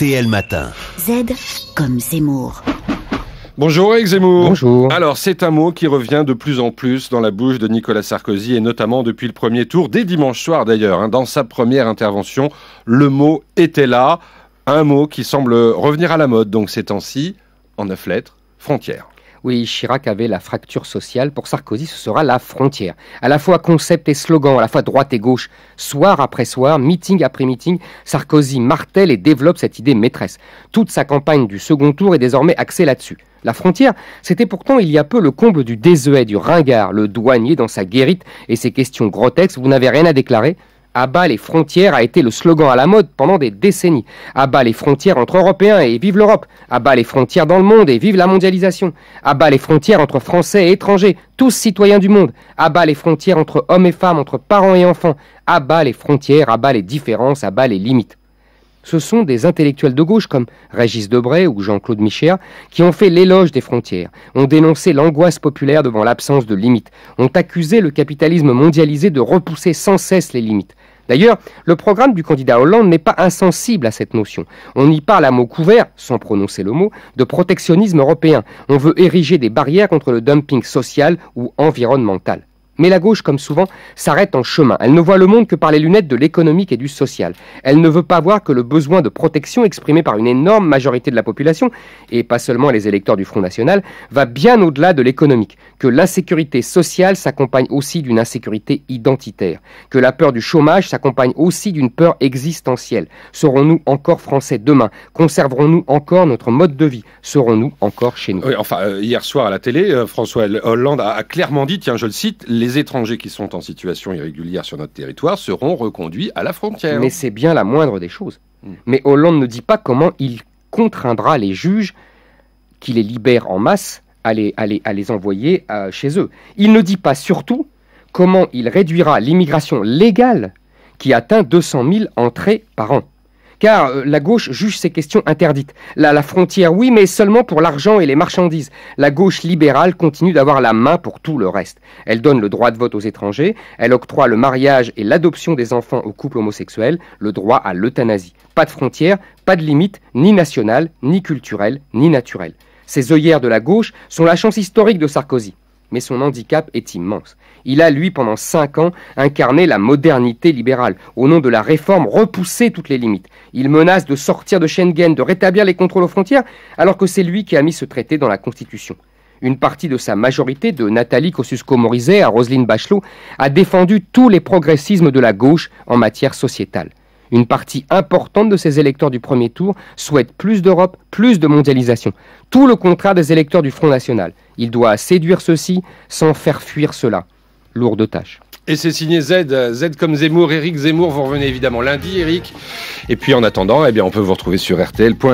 Z comme Zemmour. Bonjour Eric Zemmour. Bonjour. Alors c'est un mot qui revient de plus en plus dans la bouche de Nicolas Sarkozy et notamment depuis le premier tour, dès dimanche soir d'ailleurs, hein, dans sa première intervention, le mot était là, un mot qui semble revenir à la mode donc ces temps-ci, en neuf lettres, frontière. Oui, Chirac avait la fracture sociale, pour Sarkozy ce sera la frontière. À la fois concept et slogan, à la fois droite et gauche, soir après soir, meeting après meeting, Sarkozy martèle et développe cette idée maîtresse. Toute sa campagne du second tour est désormais axée là-dessus. La frontière, c'était pourtant il y a peu le comble du désuet, du ringard, le douanier dans sa guérite et ses questions grotesques, vous n'avez rien à déclarer, Abat les frontières a été le slogan à la mode pendant des décennies. Abat les frontières entre Européens et vive l'Europe. Abat les frontières dans le monde et vive la mondialisation. Abat les frontières entre Français et étrangers, tous citoyens du monde. Abat les frontières entre hommes et femmes, entre parents et enfants. Abat les frontières, abat les différences, abat les limites. Ce sont des intellectuels de gauche comme Régis Debray ou Jean-Claude Michéa qui ont fait l'éloge des frontières, ont dénoncé l'angoisse populaire devant l'absence de limites, ont accusé le capitalisme mondialisé de repousser sans cesse les limites, D'ailleurs, le programme du candidat Hollande n'est pas insensible à cette notion. On y parle à mots couverts, sans prononcer le mot, de protectionnisme européen. On veut ériger des barrières contre le dumping social ou environnemental. Mais la gauche, comme souvent, s'arrête en chemin. Elle ne voit le monde que par les lunettes de l'économique et du social. Elle ne veut pas voir que le besoin de protection exprimé par une énorme majorité de la population, et pas seulement les électeurs du Front National, va bien au-delà de l'économique, que l'insécurité sociale s'accompagne aussi d'une insécurité identitaire, que la peur du chômage s'accompagne aussi d'une peur existentielle. Serons-nous encore français demain Conserverons-nous encore notre mode de vie Serons-nous encore chez nous Enfin, euh, hier soir à la télé, euh, François Hollande a clairement dit, tiens, je le cite, les étrangers qui sont en situation irrégulière sur notre territoire seront reconduits à la frontière. Mais c'est bien la moindre des choses. Hmm. Mais Hollande ne dit pas comment il contraindra les juges qui les libèrent en masse à les, envoyer euh, chez eux. Il ne dit pas surtout comment il réduira l'immigration légale qui atteint 200 000 entrées par an car euh, la gauche juge ces questions interdites. La, frontière, oui, mais seulement pour l'argent et les marchandises. La gauche libérale continue d'avoir la main pour tout le reste. Elle donne le droit de vote aux étrangers, elle octroie le mariage et l'adoption des enfants aux couples homosexuels, le droit à l'euthanasie. Pas de frontières, pas de limites, ni nationales, ni culturelles, ni naturelles. Ces œillères de la gauche sont la chance historique de Sarkozy mais son handicap est immense. Il a, lui, pendant cinq ans, incarné la modernité libérale. Au nom de la réforme, repoussé toutes les limites. Il menace de sortir de Schengen, de rétablir les contrôles aux frontières, alors que c'est lui qui a mis ce traité dans la Constitution. Une partie de sa majorité, de Nathalie Kosciusko-Morizet à Roselyne Bachelot, a défendu tous les progressismes de la gauche en matière sociétale. Une partie importante de ces électeurs du premier tour souhaite plus d'Europe, plus de mondialisation. Tout le contrat des électeurs du Front National. Il doit séduire ceux-ci sans faire fuir cela. Lourde tâche. Et c'est signé Z, Z comme Zemmour, Eric Zemmour, vous revenez évidemment lundi Eric. Et puis en attendant, eh bien on peut vous retrouver sur rtl.fr.